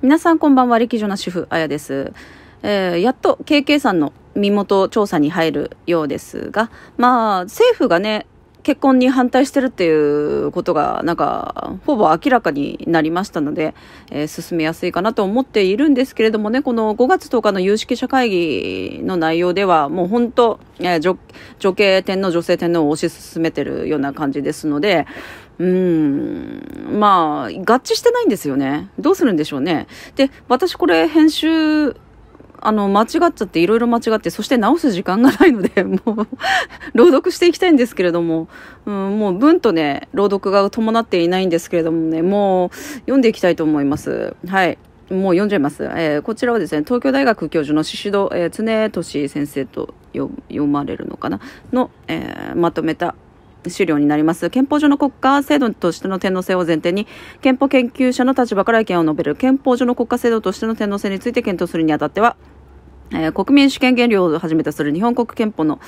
皆さんこんばんは歴女な主婦あやです、えー、やっと KK さんの身元調査に入るようですがまあ政府がね結婚に反対してるっていうことがなんかほぼ明らかになりましたので、えー、進めやすいかなと思っているんですけれどもねこの5月10日の有識者会議の内容ではもう本当、えー、女女系天皇女性天皇を推し進めてるような感じですのでうーん、まあ、合致してないんですよね。どうするんでしょうね。で、私これ編集、あの、間違っちゃって、いろいろ間違って、そして直す時間がないので、もう朗読していきたいんですけれども、うん、もう文とね、朗読が伴っていないんですけれどもね、もう読んでいきたいと思います。はい。もう読んじゃいます。えー、こちらはですね、東京大学教授の宍戸、えー、常俊先生と読まれるのかなの、えー、まとめた資料になります憲法上の国家制度としての天皇制を前提に憲法研究者の立場から意見を述べる憲法上の国家制度としての天皇制について検討するにあたってはえー、国民主権原理をはじめとする日本国憲法の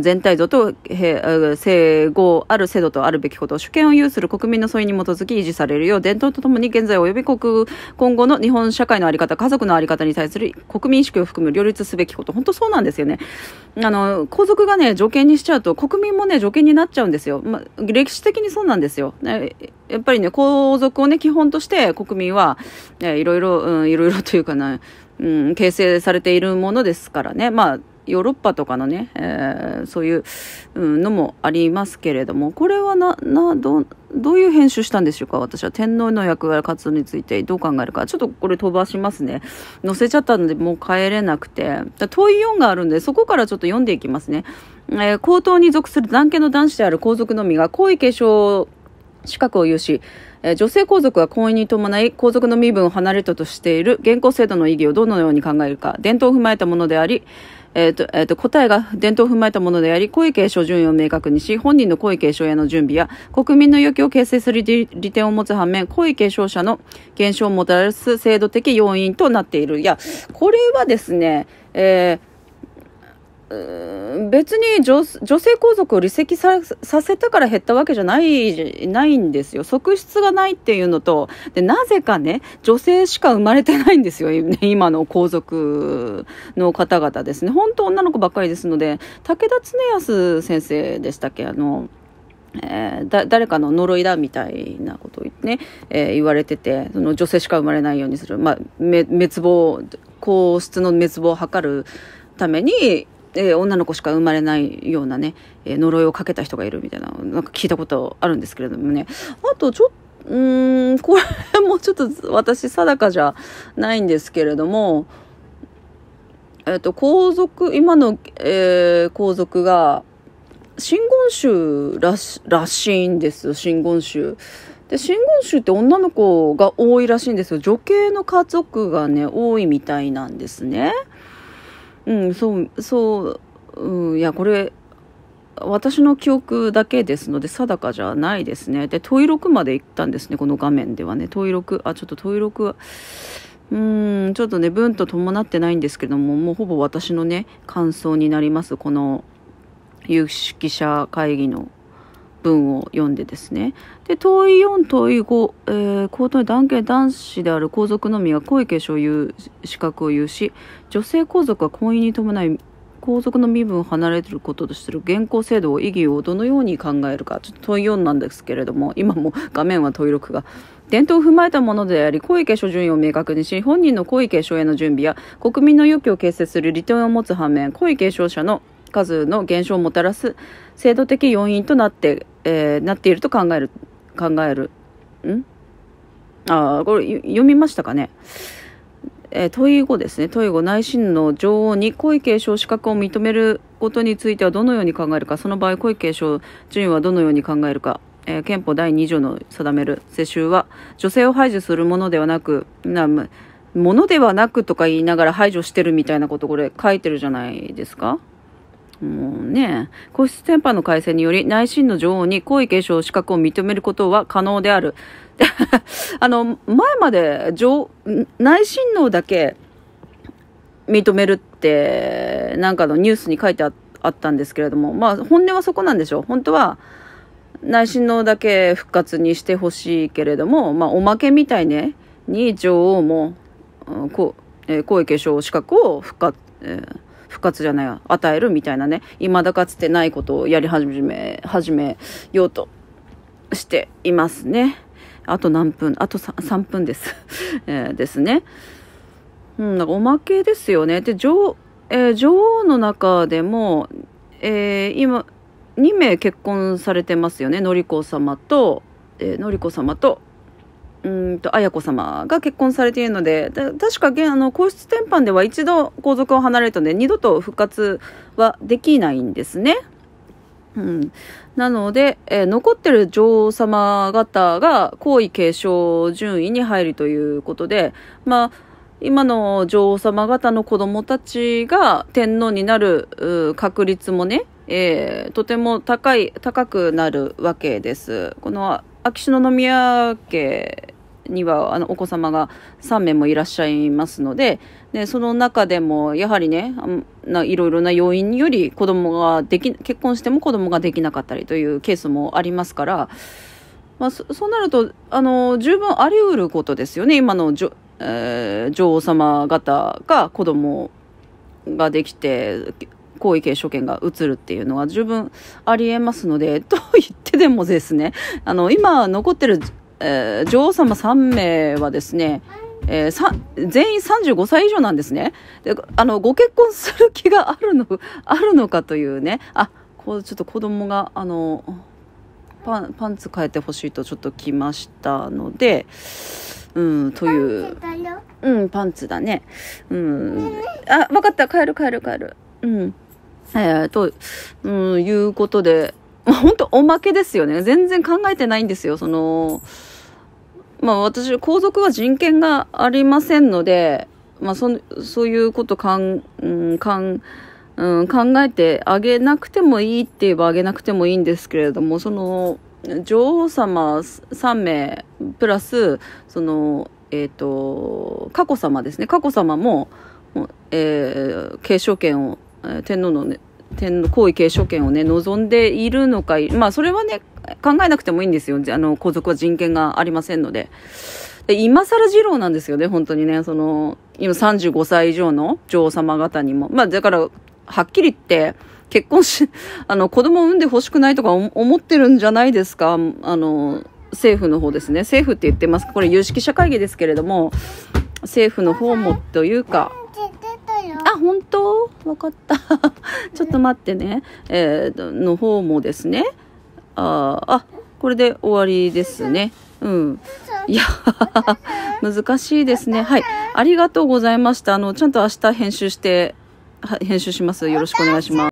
全体像と、え整合ある制度とあるべきこと主権を有する国民の添いに基づき維持されるよう伝統とともに現在及び国今後の日本社会の在り方家族の在り方に対する国民意識を含む両立すべきこと本当そうなんですよねあの皇族がね条件にしちゃうと国民もね条件になっちゃうんですよ、まあ、歴史的にそうなんですよ、ね、やっぱりね皇族をね基本として国民は、えー、いろいろ、うん、いろいろというかな、ねうん、形成されているものですからね。まあヨーロッパとかのね、えー、そういう、うん、のもありますけれども、これはな、な、ど、どういう編集したんでしょうか私は天皇の役割活動についてどう考えるか。ちょっとこれ飛ばしますね。載せちゃったのでもう帰れなくて。問い4があるんで、そこからちょっと読んでいきますね。えー、高に属する男系の男子である皇族のみが、皇位継承資格を有し、え女性皇族は婚姻に伴い皇族の身分を離れたとしている現行制度の意義をどのように考えるか伝統を踏まえたものでありえーとえーと、答えが伝統を踏まえたものであり皇位継承順位を明確にし本人の皇位継承への準備や国民の要求を形成する利点を持つ反面皇位継承者の減少をもたらす制度的要因となっているいやこれはですね、えー別に女性皇族を離席させたから減ったわけじゃないないんですよ、側室がないっていうのとで、なぜかね、女性しか生まれてないんですよ、今の皇族の方々ですね、本当、女の子ばっかりですので、武田恒康先生でしたっけ、あのえー、だ誰かの呪いだみたいなことを言,、ねえー、言われててその女性しか生まれないようにする、まあ、滅亡皇室の滅亡を図るためにえー、女の子しか生まれないようなね、えー、呪いをかけた人がいるみたいな、なんか聞いたことあるんですけれどもね。あとちょっと、うん、これもちょっと私定かじゃないんですけれども、えっ、ー、と、皇族、今の、えー、皇族が、真言宗らしらしいんですよ、真言宗。で、真言宗って女の子が多いらしいんですよ。女系の家族がね、多いみたいなんですね。うん、そう、そう、うん、いや、これ、私の記憶だけですので定かじゃないですね。で、問い6まで行ったんですね、この画面ではね。問い6、あ、ちょっと問い6うーん、ちょっとね、文と伴ってないんですけども、もうほぼ私のね、感想になります、この有識者会議の文を読んでですねで遠い4遠い5、えー、高等男系男子である皇族のみが皇位継承う。資格を有し女性皇族は婚姻に伴い皇族の身分を離れてることとする現行制度を意義をどのように考えるかちょっと問い4なんですけれども今も画面は問い6が伝統を踏まえたものであり、皇位継承順位を明確にし、本人の皇位継承への準備や、国民の勇気を形成する利点を持つ反面、皇位継承者の数の減少をもたらす制度的要因となって、えー、なっていると考える、考える。んああこれ読みましたかね。えー、問い後ですね。問い後、内親の女王に皇位継承資格を認めることについてはどのように考えるか、その場合、皇位継承順位はどのように考えるか、えー、憲法第2条の定める世襲は、女性を排除するものではなく、なものではなくとか言いながら排除してるみたいなこと、これ書いてるじゃないですか。もうね、皇室典範の改正により内親の女王に皇位継承資格を認めることは可能である。あの、前まで女内親王だけ認めるってなんかのニュースに書いてあったんですけれども、まあ本音はそこなんでしょう。本当は内親王だけ復活にしてほしいけれども、まあおまけみたいね、に女王も、え皇位継承資格を復活、えー復活じゃない、与えるみたいなね、未だかつてないことをやり始め、始めようとしていますね。あと何分、あと 3, 3分です。えー、ですね。うん、なんかおまけですよね。で、女王、えー、女王の中でも、えー、今、2名結婚されてますよね。の子こ様と、えー、のりこ様と、うんと、綾子様が結婚されているので、確か現、あの、皇室転範では一度皇族を離れたので、二度と復活はできないんですね。うん、なので、えー、残ってる女王様方が皇位継承順位に入るということで、まあ、今の女王様方の子供たちが天皇になる確率もね、えー、とても高い、高くなるわけです。この秋篠宮家にはあのお子様が3名もいらっしゃいますのででその中でもやはりねいろいろな要因により子供ができ結婚しても子供ができなかったりというケースもありますから、まあ、そうなるとあの十分あり得ることですよね今のじょ、えー、女王様方が子供ができて皇位継承権が移るっていうのは十分ありえますので、と言ってでもですね、あの、今残ってる、えー、女王様3名はですね、えー、全員35歳以上なんですね。で、あの、ご結婚する気があるの、あるのかというね、あ、こう、ちょっと子供が、あの、パンパンツ変えてほしいとちょっと来ましたので、うん、という。うん、パンツだね。うん。あ、わかった。変える変える変える。うん。えー、と、うん、いうことで、まあ、本当おまけですよね。全然考えてないんですよ。その、まあ私、皇族は人権がありませんので、まあそ、そういうことかん、うん、かん、うん、考えてあげなくてもいいって言えばあげなくてもいいんですけれども、その、女王様3名、プラス、その、えっ、ー、と、佳子様ですね。佳子様も、えー、継承権を天皇の、ね、天皇皇位継承権をね望んでいるのかまあそれはね考えなくてもいいんですよあの皇族は人権がありませんのでで今更二郎なんですよね本当にねその今35歳以上の女王様方にもまあだからはっきり言って結婚し、あの、子供を産んでほしくないとか思ってるんじゃないですかあの、政府の方ですね。政府って言ってますこれ有識者会議ですけれども、政府の方もというか、よあ本当分かったちょっと待ってね、えー、の方もですねああこれで終わりですねうんいや難しいですねはいありがとうございましたあのちゃんと明日編集して編集しますよろしくお願いします